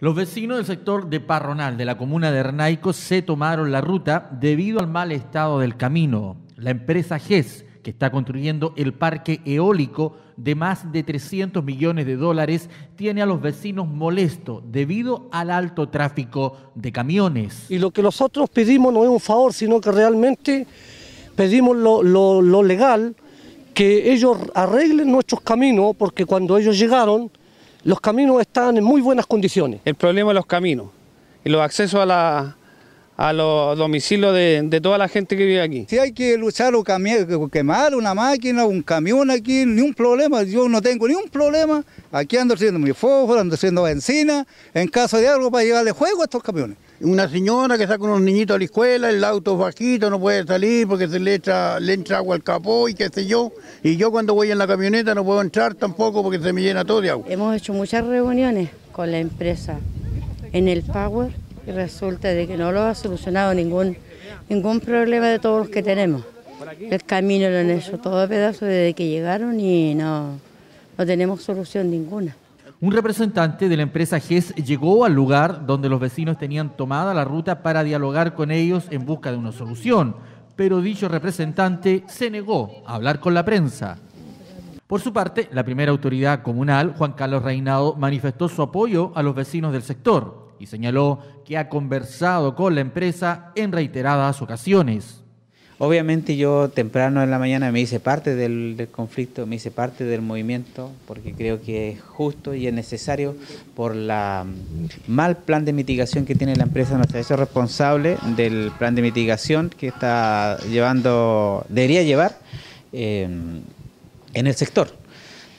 Los vecinos del sector de Parronal, de la comuna de Hernaico, se tomaron la ruta debido al mal estado del camino. La empresa GES, que está construyendo el parque eólico de más de 300 millones de dólares, tiene a los vecinos molestos debido al alto tráfico de camiones. Y lo que nosotros pedimos no es un favor, sino que realmente pedimos lo, lo legal, que ellos arreglen nuestros caminos, porque cuando ellos llegaron los caminos están en muy buenas condiciones. El problema de los caminos y los accesos a la, a los domicilios de, toda la gente que vive aquí. Si hay que luchar o quemar una máquina, un camión aquí, ni un problema, yo no tengo ni un problema. Aquí ando haciendo mi fósforo, ando haciendo benzina, en caso de algo para llevarle juego a estos camiones. Una señora que saca unos niñitos a la escuela, el auto bajito, no puede salir porque se le le entra agua al capó y qué sé yo. Y yo cuando voy en la camioneta no puedo entrar tampoco porque se me llena todo de agua. Hemos hecho muchas reuniones con la empresa en el Power y resulta de que no lo ha solucionado ningún, ningún problema de todos los que tenemos. El camino lo han hecho todo a pedazos desde que llegaron y no, no tenemos solución ninguna. Un representante de la empresa GES llegó al lugar donde los vecinos tenían tomada la ruta para dialogar con ellos en busca de una solución, pero dicho representante se negó a hablar con la prensa. Por su parte, la primera autoridad comunal, Juan Carlos Reinado, manifestó su apoyo a los vecinos del sector y señaló que ha conversado con la empresa en reiteradas ocasiones. Obviamente yo temprano en la mañana me hice parte del, conflicto, me hice parte del movimiento, porque creo que es justo y es necesario por la mal plan de mitigación que tiene la empresa, nuestra ha es responsable del plan de mitigación que está llevando, debería llevar eh, en el sector.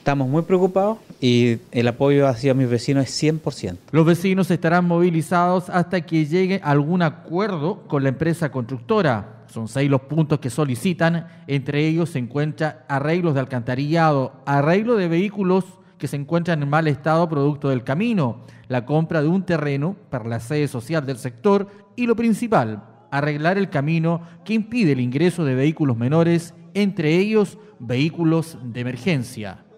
Estamos muy preocupados y el apoyo hacia mis vecinos es 100%. Los vecinos estarán movilizados hasta que llegue algún acuerdo con la empresa constructora. Son seis los puntos que solicitan. Entre ellos se encuentran arreglos de alcantarillado, arreglo de vehículos que se encuentran en mal estado producto del camino, la compra de un terreno para la sede social del sector y lo principal, arreglar el camino que impide el ingreso de vehículos menores, entre ellos vehículos de emergencia.